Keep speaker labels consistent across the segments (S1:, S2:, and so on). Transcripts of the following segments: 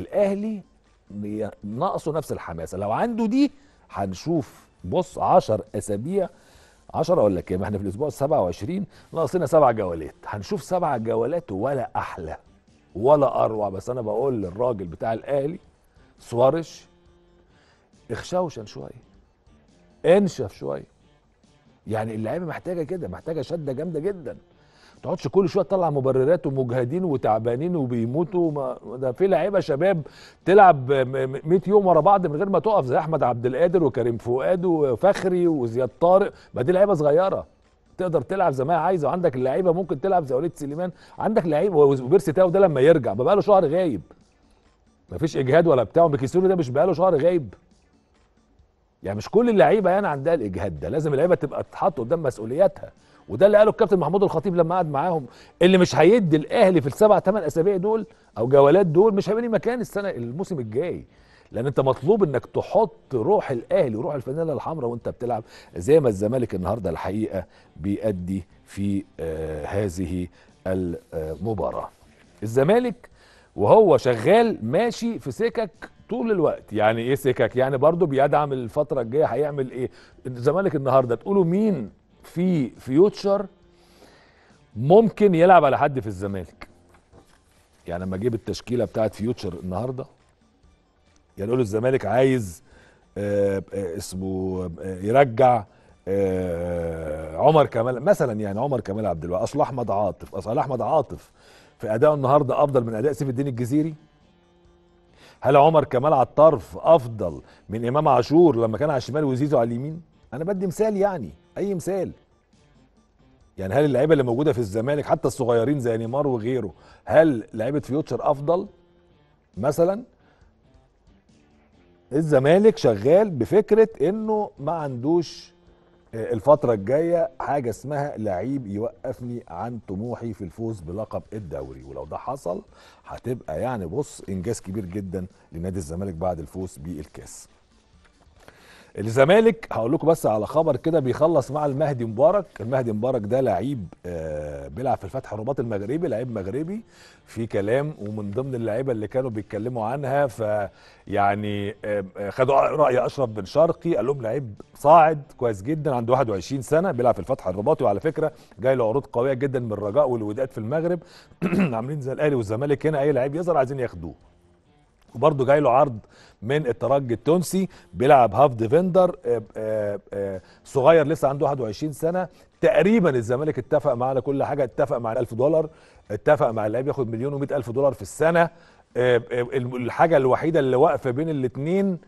S1: الاهلي ناقصه نفس الحماسه لو عنده دي هنشوف بص 10 اسابيع 10 ولا كام احنا في الاسبوع 27 ناقصنا سبع جولات هنشوف سبع جولات ولا احلى ولا اروع بس انا بقول للراجل بتاع الاهلي سوارش اخشوشن شويه انشف شويه يعني اللعيبه محتاجه كده محتاجه شده جامده جدا تقعدش كل شويه تطلع مبررات ومجهدين وتعبانين وبيموتوا ما ده في لعيبه شباب تلعب 100 يوم ورا بعض من غير ما تقف زي احمد عبد القادر وكريم فؤاد وفخري وزياد طارق ما دي لعيبه صغيره تقدر تلعب زي ما عايزه وعندك اللعيبه ممكن تلعب زي وليد سليمان عندك لعيبه وبيرسي تاو ده لما يرجع بقى له شهر غايب ما فيش اجهاد ولا بتاع وميكيسوني ده مش بقى له شهر غايب يعني مش كل اللعيبه يعني عندها الاجهاد ده لازم اللعيبه تبقى تتحط قدام مسؤولياتها وده اللي قاله الكابتن محمود الخطيب لما قعد معاهم اللي مش هيدي الاهلي في السبع ثمان اسابيع دول او جولات دول مش هيبقى مكان السنه الموسم الجاي لان انت مطلوب انك تحط روح الاهلي وروح الفانيلا الحمراء وانت بتلعب زي ما الزمالك النهارده الحقيقه بيأدي في آه هذه المباراه الزمالك وهو شغال ماشي في سكك طول الوقت يعني ايه سكك يعني برضو بيدعم الفتره الجايه هيعمل ايه الزمالك النهارده تقولوا مين في فيوتشر ممكن يلعب على حد في الزمالك يعني لما اجيب التشكيله بتاعت فيوتشر النهارده يعني له الزمالك عايز آه، آه، اسمه آه، يرجع عمر كمال مثلا يعني عمر كمال عبد الوهاب اصل احمد عاطف اصل احمد عاطف في اداؤه النهارده افضل من اداء سيف الدين الجزيري هل عمر كمال على الطرف افضل من امام عاشور لما كان على الشمال وزيزو على اليمين انا بدي مثال يعني اي مثال يعني هل اللعيبه اللي موجوده في الزمالك حتى الصغيرين زي نيمار وغيره هل لعيبه فيوتشر افضل مثلا الزمالك شغال بفكره انه ما عندوش آه، الفترة الجاية حاجة اسمها لعيب يوقفني عن طموحي في الفوز بلقب الدوري ولو ده حصل هتبقى يعني بص إنجاز كبير جدا لنادي الزمالك بعد الفوز بالكاس الزمالك هقول لكم بس على خبر كده بيخلص مع المهدي مبارك المهدي مبارك ده لعيب آه، بيلعب في الفتح الرباط المغربي لعيب مغربي في كلام ومن ضمن اللعيبه اللي كانوا بيتكلموا عنها فيعني يعني آه، آه، خدوا راي اشرف بن شرقي قال لهم لعيب صاعد كويس جدا عنده 21 سنه بيلعب في الفتح الرباطي وعلى فكره جاي له عروض قويه جدا من الرجاء والوداد في المغرب عاملين زي الاهلي والزمالك هنا اي لعيب يظهر عايزين ياخدوه وبرده جاي له عرض من الترجي التونسي بيلعب هاف ديفندر آه، آه، آه، صغير لسه عنده 21 سنه تقريبا الزمالك اتفق معاه على كل حاجه اتفق مع 1000 دولار اتفق مع اللاعب ياخد مليون و ألف دولار في السنه الحاجه الوحيده اللي واقفه بين الاثنين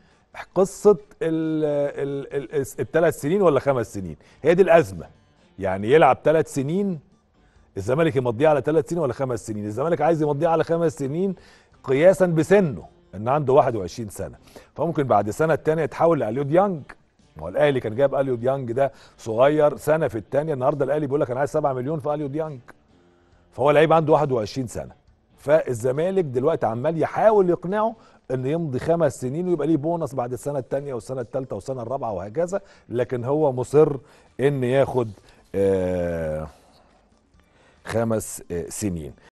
S1: قصه الثلاث سنين ولا خمس سنين هي دي الازمه يعني يلعب ثلاث سنين الزمالك يمضيه على ثلاث سنين ولا خمس سنين الزمالك عايز يمضيه على خمس سنين قياسا بسنه ان عنده 21 سنه فممكن بعد سنه الثانيه يتحول لاليو ديانج ما هو الاهلي كان جايب اليو ديانج ده صغير سنه في الثانيه النهارده الاهلي بيقول لك انا عايز 7 مليون في اليو ديانج فهو لعيب عنده 21 سنه فالزمالك دلوقتي عمال يحاول يقنعه ان يمضي خمس سنين ويبقى ليه بونص بعد السنه الثانيه والسنه الثالثه والسنه الرابعه وهكذا لكن هو مصر ان ياخد آه، خمس آه، سنين